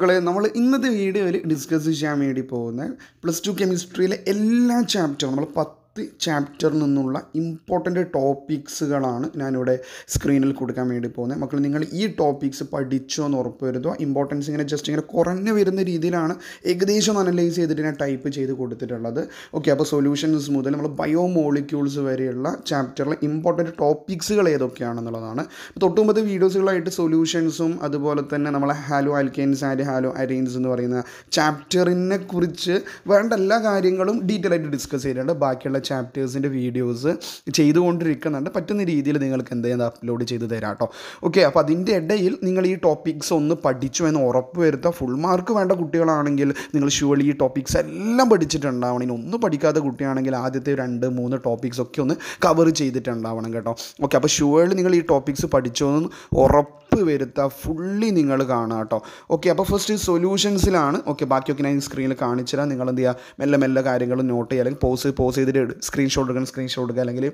മക്കളെ നമ്മൾ ഇന്നത്തെ വീഡിയോയിൽ ഡിസ്കസ് ചെയ്യാൻ വേണ്ടി പോകുന്നത് പ്ലസ് ടു കെമിസ്ട്രിയിലെ എല്ലാ ചാപ്റ്ററും നമ്മൾ പത്ത് ചാപ്റ്ററിൽ നിന്നുള്ള ഇമ്പോർട്ടൻ്റ് ടോപ്പിക്സുകളാണ് ഞാനിവിടെ സ്ക്രീനിൽ കൊടുക്കാൻ വേണ്ടി പോകുന്നത് മക്കൾ നിങ്ങൾ ഈ ടോപ്പിക്സ് പഠിച്ചോ എന്ന് ഉറപ്പ് വരുത്തുക ഇമ്പോർട്ടൻസ് ഇങ്ങനെ ജസ്റ്റ് ഇങ്ങനെ കുറഞ്ഞു വരുന്ന രീതിയിലാണ് ഏകദേശം അനലൈസ് ചെയ്തിട്ട് ഞാൻ ടൈപ്പ് ചെയ്ത് കൊടുത്തിട്ടുള്ളത് ഓക്കെ അപ്പോൾ സൊല്യൂഷൻസ് മുതൽ നമ്മൾ ബയോമോളിക്യൂൾസ് വരെയുള്ള ചാപ്റ്ററിലെ ഇമ്പോർട്ടൻറ്റ് ടോപ്പിക്സുകൾ ഏതൊക്കെയാണെന്നുള്ളതാണ് തൊട്ടുമ്പത് വീഡിയോസുകളായിട്ട് സൊല്യൂഷൻസും അതുപോലെ തന്നെ നമ്മളെ haloalkanes and haloarenes എന്ന് പറയുന്ന ചാപ്റ്ററിനെ കുറിച്ച് വേണ്ട എല്ലാ കാര്യങ്ങളും ഡീറ്റെയിൽ ആയിട്ട് ഡിസ്കസ് ചെയ്തിട്ടുണ്ട് ബാക്കിയുള്ള ചാപ്റ്റേഴ്സിൻ്റെ വീഡിയോസ് ചെയ്തുകൊണ്ടിരിക്കുന്നുണ്ട് പറ്റുന്ന രീതിയിൽ നിങ്ങൾക്ക് എന്തെങ്കിലും അപ്ലോഡ് ചെയ്ത് തരാം കേട്ടോ ഓക്കെ അപ്പോൾ അതിൻ്റെ ഇടയിൽ നിങ്ങൾ ഈ ടോപ്പിക്സ് ഒന്ന് പഠിച്ചു എന്ന് ഉറപ്പ് വരുത്തുക ഫുൾ മാർക്ക് വേണ്ട കുട്ടികളാണെങ്കിൽ നിങ്ങൾ ഷുവളി ഈ ടോപ്പിക്സ് എല്ലാം പഠിച്ചിട്ടുണ്ടാവണം ഇനി ഒന്നും പഠിക്കാത്ത കുട്ടിയാണെങ്കിൽ ആദ്യത്തെ രണ്ട് മൂന്ന് ടോപ്പിക്സ് ഒക്കെ ഒന്ന് കവർ ചെയ്തിട്ടുണ്ടാവണം കേട്ടോ ഓക്കെ അപ്പോൾ ഷുവേർലി നിങ്ങൾ ഈ ടോപ്പിക്സ് പഠിച്ചോന്ന് ഉറപ്പ് വരുത്തുക ഫുള്ളി നിങ്ങൾ കാണുക കേട്ടോ ഓക്കെ അപ്പോൾ ഫസ്റ്റ് സൊല്യൂഷൻസിലാണ് ഓക്കെ ബാക്കിയൊക്കെ ഞാൻ സ്ക്രീനിൽ തരാം നിങ്ങൾ എന്ത് ചെയ്യുക മെല്ലെ മെല്ലെ കാര്യങ്ങൾ നോട്ട് ചെയ്യുക അല്ലെങ്കിൽ പോസ് പോസ് ചെയ്തിട്ട് സ്ക്രീൻഷോട്ട് എടുക്കണം സ്ക്രീൻഷോട്ട് എടുക്കുക അല്ലെങ്കിൽ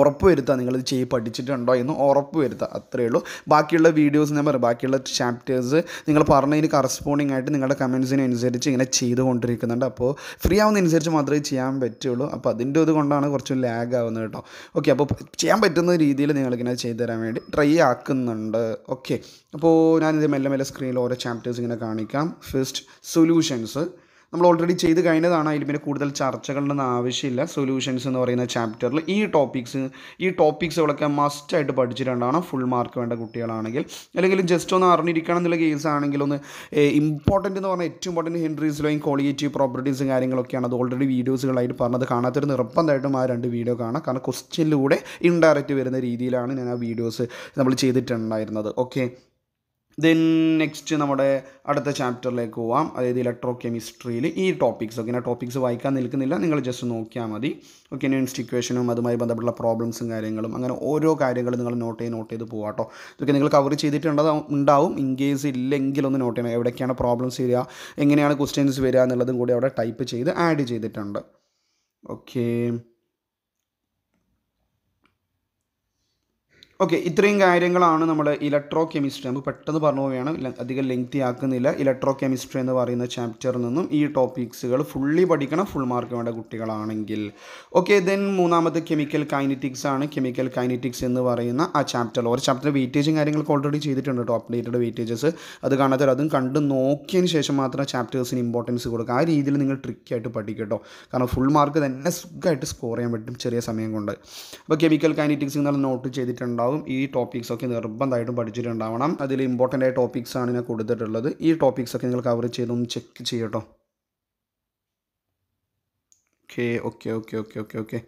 ഉറപ്പ് വരുത്തുക നിങ്ങളിത് ചെയ്ത് പഠിച്ചിട്ടുണ്ടോ എന്ന് ഉറപ്പ് വരുത്തുക അത്രയേ ഉള്ളൂ ബാക്കിയുള്ള വീഡിയോസ് ഞാൻ പറയും ബാക്കിയുള്ള ചാപ്റ്റേഴ്സ് നിങ്ങൾ പറഞ്ഞതിന് കറസ്പോണ്ടിങ് ആയിട്ട് നിങ്ങളുടെ കമൻസിനനുസരിച്ച് അനുസരിച്ച് ഇങ്ങനെ ചെയ്തുകൊണ്ടിരിക്കുന്നുണ്ട് അപ്പോൾ ഫ്രീ ആവുന്നതനുസരിച്ച് മാത്രമേ ചെയ്യാൻ പറ്റുള്ളൂ അപ്പോൾ അതിൻ്റെ ഇത് കൊണ്ടാണ് കുറച്ച് ലാഗ് ആവുന്നത് കേട്ടോ ഓക്കെ അപ്പോൾ ചെയ്യാൻ പറ്റുന്ന രീതിയിൽ നിങ്ങളിങ്ങനെ ചെയ്തു തരാൻ വേണ്ടി ട്രൈ ആക്കുന്നുണ്ട് ഓക്കെ അപ്പോൾ ഞാനിത് മെല്ലെ മെല്ലെ സ്ക്രീനിൽ ഓരോ ചാപ്റ്റേഴ്സ് ഇങ്ങനെ കാണിക്കാം ഫസ്റ്റ് സൊല്യൂഷൻസ് നമ്മൾ ഓൾറെഡി ചെയ്ത് കഴിഞ്ഞതാണ് അതിൽ പിന്നെ കൂടുതൽ ചർച്ചകളുടെ ആവശ്യമില്ല സൊല്യൂഷൻസ് എന്ന് പറയുന്ന ചാപ്റ്ററിൽ ഈ ടോപ്പിക്സ് ഈ ടോപ്പിക്സുകളൊക്കെ മസ്റ്റായിട്ട് പഠിച്ചിട്ടുണ്ടാണ് ഫുൾ മാർക്ക് വേണ്ട കുട്ടികളാണെങ്കിൽ അല്ലെങ്കിൽ ജസ്റ്റ് ഒന്ന് അറിഞ്ഞിരിക്കണം എന്നുള്ള കേസാണെങ്കിൽ ഒന്ന് ഇമ്പോർട്ടൻ്റ് എന്ന് പറഞ്ഞാൽ ഏറ്റവും ഇമ്പോർട്ടൻറ്റ് ഹെൻട്രീസിലെയും ക്വാളിറ്റേറ്റീവ് പ്രോപ്പർട്ടീസും കാര്യങ്ങളൊക്കെയാണ് അത് ഓൾറെഡി വീഡിയോസുകളായിട്ട് പറഞ്ഞത് കാണാത്തൊരു നിർബന്ധമായിട്ടും ആ രണ്ട് വീഡിയോ കാണാം കാരണം ക്വസ്റ്റ്യനിലൂടെ ഇൻഡയറക്റ്റ് വരുന്ന രീതിയിലാണ് ഞാൻ ആ വീഡിയോസ് നമ്മൾ ചെയ്തിട്ടുണ്ടായിരുന്നത് ഓക്കെ ദെൻ നെക്സ്റ്റ് നമ്മുടെ അടുത്ത ചാപ്റ്ററിലേക്ക് പോവാം അതായത് ഇലക്ട്രോ കെമിസ്ട്രിയിൽ ഈ ടോപ്പിക്സ് ഓക്കെ ഞാൻ ടോപ്പിക്സ് വായിക്കാൻ നിൽക്കുന്നില്ല നിങ്ങൾ ജസ്റ്റ് നോക്കിയാൽ മതി ഓക്കെ നെൻസ്റ്റ് ഇക്വേഷനും അതുമായി ബന്ധപ്പെട്ടുള്ള പ്രോബ്ലംസും കാര്യങ്ങളും അങ്ങനെ ഓരോ കാര്യങ്ങളും നിങ്ങൾ നോട്ട് ചെയ്ത് നോട്ട് ചെയ്ത് പോകാം കേട്ടോ ഇതൊക്കെ നിങ്ങൾ കവർ ചെയ്തിട്ടുണ്ട് ഉണ്ടാവും ഇൻ കേസ് ഇല്ലെങ്കിൽ ഒന്ന് നോട്ട് ചെയ്യണം എവിടെയൊക്കെയാണ് പ്രോബ്ലംസ് വരിക എങ്ങനെയാണ് ക്വസ്റ്റ്യൻസ് വരിക എന്നുള്ളതും കൂടി അവിടെ ടൈപ്പ് ചെയ്ത് ആഡ് ചെയ്തിട്ടുണ്ട് ഓക്കേ ഓക്കെ ഇത്രയും കാര്യങ്ങളാണ് നമ്മൾ ഇലക്ട്രോ കെമിസ്ട്രി നമുക്ക് പെട്ടെന്ന് പറഞ്ഞു പോവുകയാണ് അധികം ലെങ്തി ആക്കുന്നില്ല ഇലക്ട്രോ കെമിസ്ട്രി എന്ന് പറയുന്ന ചാപ്റ്ററിൽ നിന്നും ഈ ടോപ്പിക്സുകൾ ഫുള്ളി പഠിക്കണം ഫുൾ മാർക്ക് വേണ്ട കുട്ടികളാണെങ്കിൽ ഓക്കെ ദെൻ മൂന്നാമത് കെമിക്കൽ കൈനറ്റിക്സ് ആണ് കെമിക്കൽ കൈനറ്റിക്സ് എന്ന് പറയുന്ന ആ ചാപ്റ്റർ ഒരു ചാപ്റ്റർ വെയിറ്റേജും കാര്യങ്ങളൊക്കെ ഓൾറെഡി ചെയ്തിട്ടുണ്ട് ടോപ്പ് അപ്ഡേറ്റഡ് വെയിറ്റേജസ് അത് കാണാത്തവർ അതും കണ്ട് നോക്കിയതിന് ശേഷം മാത്രം ചാപ്റ്റേഴ്സിന് ഇമ്പോർട്ടൻസ് കൊടുക്കുക ആ രീതിയിൽ നിങ്ങൾ ട്രിക്കായിട്ട് പഠിക്കട്ടോ കാരണം ഫുൾ മാർക്ക് തന്നെ സുഖമായിട്ട് സ്കോർ ചെയ്യാൻ പറ്റും ചെറിയ സമയം കൊണ്ട് അപ്പോൾ കെമിക്കൽ കൈനറ്റിക്സ് എന്നുള്ള നോട്ട് ചെയ്തിട്ടുണ്ടാവും ഉണ്ടാവും ഈ ഒക്കെ നിർബന്ധമായിട്ടും പഠിച്ചിട്ടുണ്ടാവണം അതിൽ ഇമ്പോർട്ടൻ്റ് ആയ ആണ് ഞാൻ കൊടുത്തിട്ടുള്ളത് ഈ ഒക്കെ നിങ്ങൾ കവർ ചെയ്തൊന്ന് ചെക്ക് ചെയ്യട്ടോ okay okay okay okay okay okay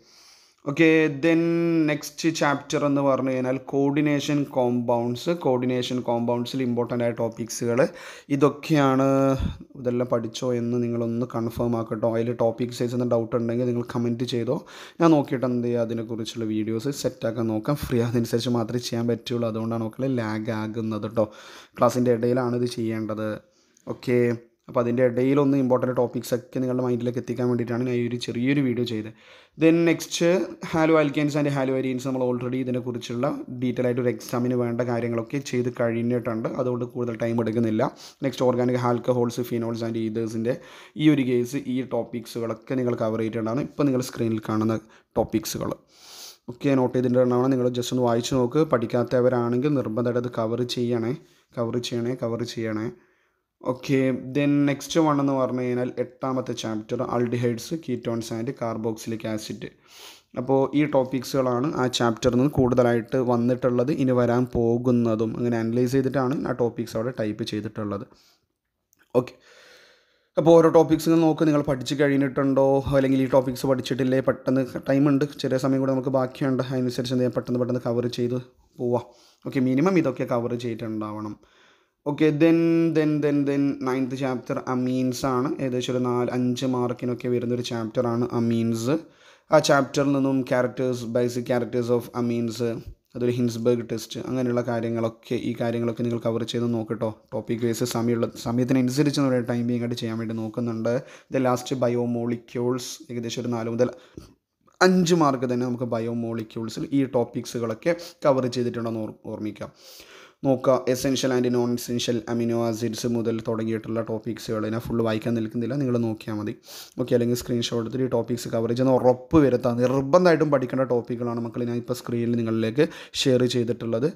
okay then next chapter എന്ന് പറഞ്ഞു കഴിഞ്ഞാൽ കോർഡിനേഷൻ കോമ്പൗണ്ട്സ് കോർഡിനേഷൻ കോമ്പൗണ്ട്സിൽ ഇമ്പോർട്ടൻ്റ് ആയ ടോപ്പിക്സുകൾ ഇതൊക്കെയാണ് ഇതെല്ലാം പഠിച്ചോ എന്ന് നിങ്ങളൊന്ന് കൺഫേം ആക്കട്ടോ അതിൽ ടോപ്പിക്സ് സൈസ് എന്ന ഡൗട്ട് ഉണ്ടെങ്കിൽ നിങ്ങൾ കമൻറ്റ് ചെയ്തോ ഞാൻ നോക്കിയിട്ട് എന്ത് ചെയ്യുക അതിനെക്കുറിച്ചുള്ള വീഡിയോസ് സെറ്റാക്കാൻ നോക്കാം ഫ്രീ അതനുസരിച്ച് മാത്രമേ ചെയ്യാൻ പറ്റുള്ളൂ അതുകൊണ്ടാണ് നോക്കുന്നത് ലാഗ് ആകുന്നത് കേട്ടോ ക്ലാസ്സിൻ്റെ ഇടയിലാണ് ഇത് ചെയ്യേണ്ടത് ഓക്കേ അപ്പോൾ അതിൻ്റെ ഇടയിലൊന്ന് ഇമ്പോർട്ടൻറ്റ് ഒക്കെ നിങ്ങളുടെ മൈൻഡിലേക്ക് എത്തിക്കാൻ വേണ്ടിയിട്ടാണ് ഞാൻ ഈ ഒരു ചെറിയൊരു വീഡിയോ ചെയ്തത് then next haloalkanes and haloarenes നമ്മൾ ഓൾറെഡി ഇതിനെക്കുറിച്ചുള്ള ഡീറ്റെയിൽ ആയിട്ട് ഒരു എക്സാമിന് വേണ്ട കാര്യങ്ങളൊക്കെ ചെയ്ത് കഴിഞ്ഞിട്ടുണ്ട് അതുകൊണ്ട് കൂടുതൽ ടൈം എടുക്കുന്നില്ല next organic alcohols phenols and ഈതേഴ്സിൻ്റെ ഈ ഒരു കേസ് ഈ ടോപ്പിക്സുകളൊക്കെ നിങ്ങൾ കവർ ചെയ്തിട്ടുണ്ടാണ് ഇപ്പോൾ നിങ്ങൾ സ്ക്രീനിൽ കാണുന്ന ടോപ്പിക്സുകൾ ഒക്കെ നോട്ട് ചെയ്തിട്ടുണ്ടാവണം നിങ്ങൾ ജസ്റ്റ് ഒന്ന് വായിച്ചു നോക്ക് പഠിക്കാത്തവരാണെങ്കിൽ നിർബന്ധമായിട്ട് അത് കവർ ചെയ്യണേ കവർ ചെയ്യണേ കവർ ചെയ്യണേ ഓക്കെ ദെൻ നെക്സ്റ്റ് വൺ എന്ന് പറഞ്ഞു കഴിഞ്ഞാൽ എട്ടാമത്തെ chapter aldehydes ketones and carboxylic acid അപ്പോൾ ഈ ടോപ്പിക്സുകളാണ് ആ ചാപ്റ്ററിൽ നിന്ന് കൂടുതലായിട്ട് വന്നിട്ടുള്ളത് ഇനി വരാൻ പോകുന്നതും അങ്ങനെ അനലൈസ് ചെയ്തിട്ടാണ് ആ ടോപ്പിക്സ് അവിടെ ടൈപ്പ് ചെയ്തിട്ടുള്ളത് ഓക്കെ അപ്പോൾ ഓരോ ടോപ്പിക്സ് നോക്ക് നിങ്ങൾ പഠിച്ച് കഴിഞ്ഞിട്ടുണ്ടോ അല്ലെങ്കിൽ ഈ ടോപ്പിക്സ് പഠിച്ചിട്ടില്ലേ പെട്ടെന്ന് ടൈമുണ്ട് ചെറിയ സമയം കൂടെ നമുക്ക് ബാക്കിയുണ്ട് അതിനനുസരിച്ച് എന്തെങ്കിലും പെട്ടെന്ന് പെട്ടെന്ന് കവർ ചെയ്ത് പോവാം ഓക്കെ മിനിമം ഇതൊക്കെ കവർ ചെയ്തിട്ടുണ്ടാവണം okay then then then then ninth chapter amines ആണ് ഏകദേശം ഒരു നാല് അഞ്ച് മാർക്കിനൊക്കെ വരുന്നൊരു ചാപ്റ്ററാണ് അമീൻസ് ആ ചാപ്റ്ററിൽ നിന്നും characters basic characters of amines അതൊരു ഹിൻസ്ബർഗ് ടെസ്റ്റ് അങ്ങനെയുള്ള കാര്യങ്ങളൊക്കെ ഈ കാര്യങ്ങളൊക്കെ നിങ്ങൾ കവർ ചെയ്ത് നോക്കട്ടോ ടോപ്പിക് വൈസ് സമയമുള്ള സമയത്തിനനുസരിച്ച് നമ്മുടെ ബീങ് ആയിട്ട് ചെയ്യാൻ വേണ്ടി നോക്കുന്നുണ്ട് ഇത് ലാസ്റ്റ് ബയോമോളിക്യൂൾസ് ഏകദേശം ഒരു നാല് മുതൽ അഞ്ച് മാർക്ക് തന്നെ നമുക്ക് ബയോമോളിക്യൂൾസിൽ ഈ ടോപ്പിക്സുകളൊക്കെ കവർ ചെയ്തിട്ടുണ്ടെന്ന് ഓർമ്മിക്കാം നോക്കുക essential and non essential amino acids മുതൽ തുടങ്ങിയിട്ടുള്ള ടോപ്പിക്സുകൾ ഞാൻ ഫുൾ വായിക്കാൻ നിൽക്കുന്നില്ല നിങ്ങൾ നോക്കിയാൽ മതി ഓക്കെ അല്ലെങ്കിൽ സ്ക്രീൻഷോട്ട് എടുത്തിട്ട് ഈ ടോപ്പിക്സ് കവർ ചെയ്യുന്ന ഉറപ്പ് വരുത്താം നിർബന്ധമായിട്ടും പഠിക്കേണ്ട ടോപ്പിക്കുകളാണ് മക്കൾ ഞാൻ ഇപ്പോൾ സ്ക്രീനിൽ നിങ്ങളിലേക്ക് ഷെയർ ചെയ്തിട്ടുള്ളത്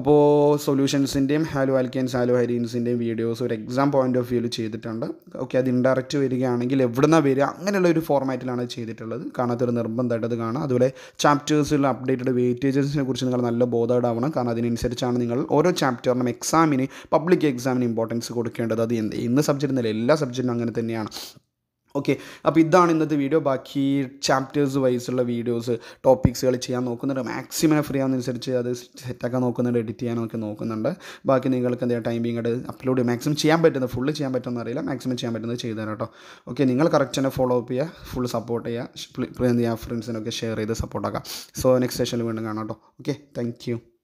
അപ്പോൾ സൊല്യൂഷൻസിൻ്റെയും ഹാലോ ആൽക്കൻസ് ഹാലോ ഹൈരീൻസിൻ്റെയും വീഡിയോസ് ഒരു എക്സാം പോയിൻ്റ് ഓഫ് വ്യൂവിൽ ചെയ്തിട്ടുണ്ട് ഓക്കെ അത് ഇൻഡയറക്റ്റ് വരികയാണെങ്കിൽ എവിടുന്ന വരിക അങ്ങനെയുള്ള ഒരു ഫോർമാറ്റിലാണ് ചെയ്തിട്ടുള്ളത് കാണാത്തൊരു നിർബന്ധമായിട്ട് അത് കാണാം അതുപോലെ ചാപ്റ്റേഴ്സിൽ അപ്ഡേറ്റഡ് വെയിറ്റേജസിനെ കുറിച്ച് നിങ്ങൾ നല്ല ബോധേഡാവണം കാരണം അതിനനുസരിച്ചാണ് നിങ്ങൾ ഓരോ ചാപ്റ്ററിനും എക്സാമിന് പബ്ലിക് എക്സാമിന് ഇമ്പോർട്ടൻസ് കൊടുക്കേണ്ടത് അത് എന്ത് ഇന്ന് സബ്ജക്റ്റ് എന്നല്ല എല്ലാ സബ്ജക്റ്റിനും അങ്ങനെ തന്നെയാണ് ഓക്കെ അപ്പോൾ ഇതാണ് ഇന്നത്തെ വീഡിയോ ബാക്കി ചാപ്റ്റേഴ്സ് വൈസുള്ള വീഡിയോസ് ടോപ്പിക്സുകൾ ചെയ്യാൻ നോക്കുന്നുണ്ട് മാക്സിമം ഫ്രീ ആവുന്നതനുസരിച്ച് അത് സെറ്റാക്കാൻ നോക്കുന്നുണ്ട് എഡിറ്റ് ചെയ്യാനൊക്കെ നോക്കുന്നുണ്ട് ബാക്കി നിങ്ങൾക്ക് എന്താ ടൈമിംഗ് ആയിട്ട് അപ്ലോഡ് ചെയ്യും മാക്സിമം ചെയ്യാൻ പറ്റുന്നത് ഫുള്ള് ചെയ്യാൻ പറ്റുമെന്ന് അറിയില്ല മാക്സിമം ചെയ്യാൻ പറ്റുന്നത് ചെയ്തു തരാം കേട്ടോ ഓക്കെ നിങ്ങൾ കറക്റ്റ് തന്നെ ഫോളോ അപ്പ് ചെയ്യുക ഫുൾ സപ്പോർട്ട് ചെയ്യുക ഫ്രണ്ട്സിനൊക്കെ ഷെയർ ചെയ്ത് സപ്പോർട്ടാക്കാം സോ നെക്സ്റ്റ് സെഷനിൽ വീണ്ടും കാണാം കേട്ടോ ഓക്കെ താങ്ക്